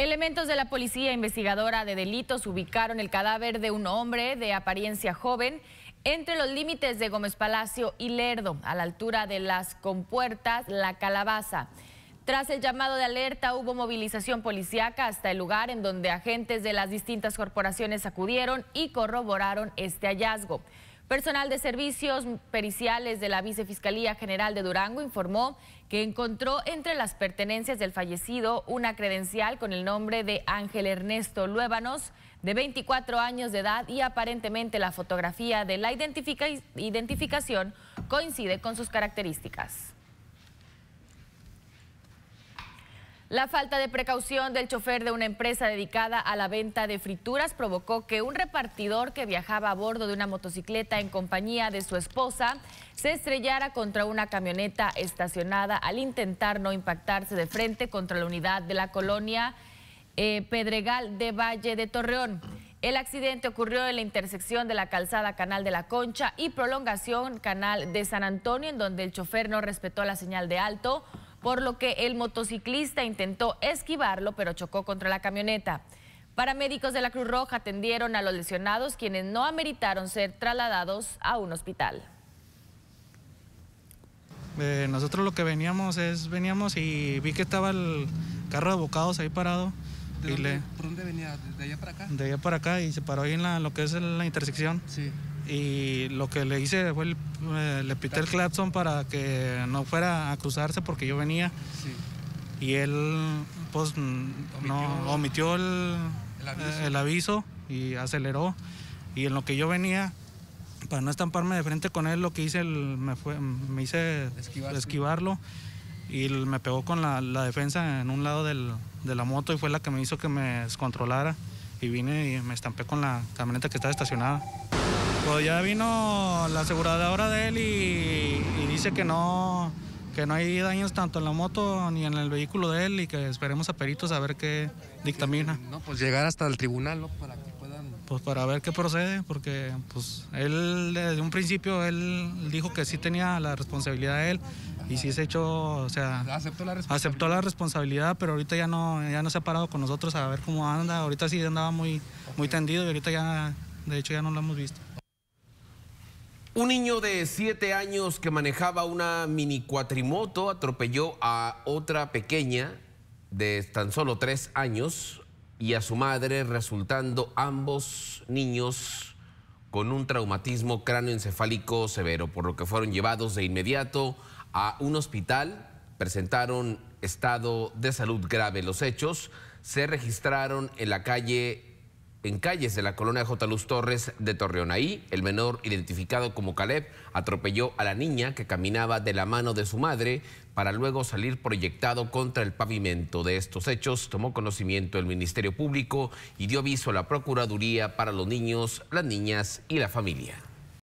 Elementos de la Policía Investigadora de Delitos ubicaron el cadáver de un hombre de apariencia joven entre los límites de Gómez Palacio y Lerdo, a la altura de las compuertas La Calabaza. Tras el llamado de alerta hubo movilización policíaca hasta el lugar en donde agentes de las distintas corporaciones acudieron y corroboraron este hallazgo. Personal de servicios periciales de la Vicefiscalía General de Durango informó que encontró entre las pertenencias del fallecido una credencial con el nombre de Ángel Ernesto Luébanos, de 24 años de edad y aparentemente la fotografía de la identificación coincide con sus características. La falta de precaución del chofer de una empresa dedicada a la venta de frituras provocó que un repartidor que viajaba a bordo de una motocicleta en compañía de su esposa se estrellara contra una camioneta estacionada al intentar no impactarse de frente contra la unidad de la colonia eh, Pedregal de Valle de Torreón. El accidente ocurrió en la intersección de la calzada Canal de la Concha y prolongación Canal de San Antonio, en donde el chofer no respetó la señal de alto por lo que el motociclista intentó esquivarlo, pero chocó contra la camioneta. Paramédicos de la Cruz Roja atendieron a los lesionados, quienes no ameritaron ser trasladados a un hospital. Eh, nosotros lo que veníamos es, veníamos y vi que estaba el carro de bocados ahí parado. ¿Por dónde venía? ¿De allá para acá? De allá para acá y se paró ahí en lo que es la intersección. Sí y lo que le hice fue eh, le pité el claxon para que no fuera a cruzarse porque yo venía y él pues omitió, no omitió el, el, aviso. y aceleró y en lo que yo venía para no estamparme de frente con él lo que hice me fue me hice esquivarlo y me pegó con la, la defensa en un lado del, de la moto y fue la que me hizo que me descontrolara y vine y me estampé con la camioneta que estaba estacionada. Pues ya vino la aseguradora de él y, dice que no, que no hay daños tanto en la moto ni en el vehículo de él y que esperemos a peritos a ver qué dictamina. No, pues llegar hasta el tribunal, Para pues para ver qué procede, porque pues él desde un principio él dijo que sí tenía la responsabilidad de él y sí se echó, o sea, aceptó la responsabilidad, pero ahorita ya no, ya no se ha parado con nosotros a ver cómo anda, ahorita sí andaba muy, muy tendido y ahorita ya, de hecho ya no lo hemos visto. Un niño de siete años que manejaba una mini cuatrimoto atropelló a otra pequeña de tan solo 3 años y a su madre, resultando ambos niños con un traumatismo cráneoencefálico severo, por lo que fueron llevados de inmediato a un hospital, presentaron estado de salud grave. Los hechos se registraron en la calle en calles de la colonia J. Luz Torres de Torreonaí, el menor, identificado como Caleb, atropelló a la niña que caminaba de la mano de su madre para luego salir proyectado contra el pavimento. De estos hechos tomó conocimiento el Ministerio Público y dio aviso a la Procuraduría para los niños, las niñas y la familia.